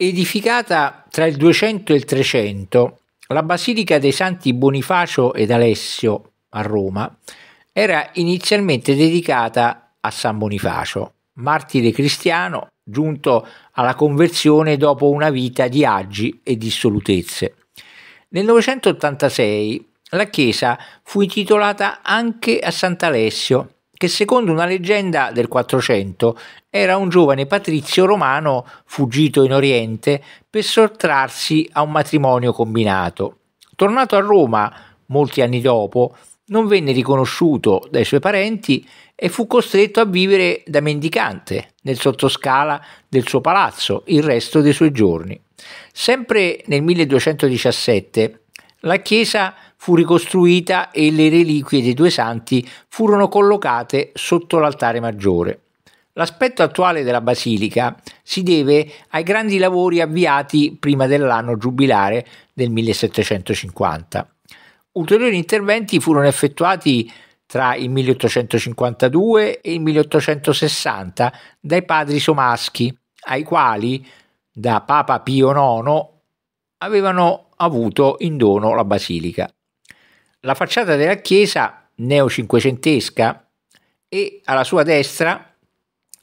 Edificata tra il 200 e il 300, la Basilica dei Santi Bonifacio ed Alessio a Roma era inizialmente dedicata a San Bonifacio, martire cristiano giunto alla conversione dopo una vita di agi e dissolutezze. Nel 986 la chiesa fu intitolata anche a Sant'Alessio, che secondo una leggenda del 400 era un giovane patrizio romano fuggito in Oriente per sottrarsi a un matrimonio combinato. Tornato a Roma molti anni dopo, non venne riconosciuto dai suoi parenti e fu costretto a vivere da mendicante nel sottoscala del suo palazzo il resto dei suoi giorni. Sempre nel 1217 la Chiesa fu ricostruita e le reliquie dei due santi furono collocate sotto l'altare maggiore. L'aspetto attuale della basilica si deve ai grandi lavori avviati prima dell'anno giubilare del 1750. Ulteriori interventi furono effettuati tra il 1852 e il 1860 dai padri somaschi, ai quali da Papa Pio IX avevano avuto in dono la basilica. La facciata della chiesa neocinquecentesca e alla sua destra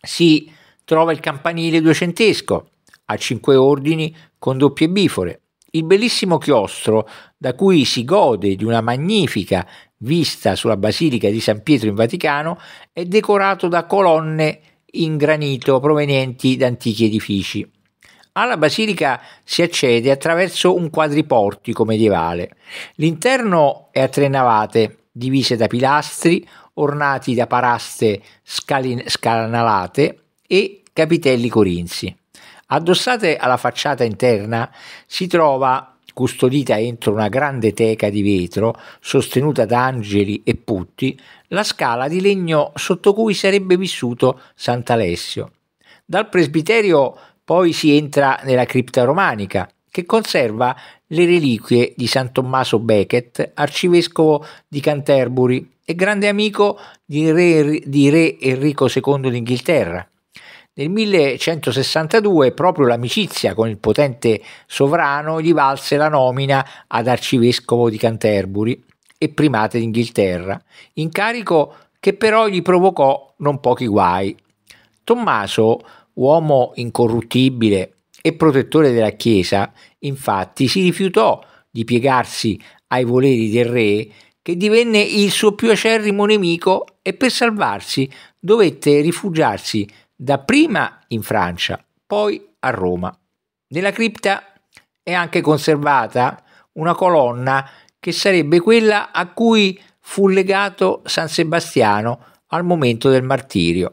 si trova il campanile duecentesco a cinque ordini con doppie bifore, il bellissimo chiostro da cui si gode di una magnifica vista sulla Basilica di San Pietro in Vaticano è decorato da colonne in granito provenienti da antichi edifici. Alla basilica si accede attraverso un quadriportico medievale. L'interno è a tre navate, divise da pilastri ornati da paraste scalin- scanalate e capitelli corinzi. Addossate alla facciata interna si trova, custodita entro una grande teca di vetro sostenuta da angeli e putti, la scala di legno sotto cui sarebbe vissuto Sant'Alessio. Dal presbiterio poi si entra nella cripta romanica, che conserva le reliquie di San Tommaso Becket, arcivescovo di Canterbury e grande amico di re, di re Enrico II d'Inghilterra. Nel 1162 proprio l'amicizia con il potente sovrano gli valse la nomina ad arcivescovo di Canterbury e primate d'Inghilterra, incarico che però gli provocò non pochi guai. Tommaso, uomo incorruttibile e protettore della Chiesa, infatti si rifiutò di piegarsi ai voleri del re che divenne il suo più acerrimo nemico e per salvarsi dovette rifugiarsi dapprima in Francia, poi a Roma. Nella cripta è anche conservata una colonna che sarebbe quella a cui fu legato San Sebastiano al momento del martirio.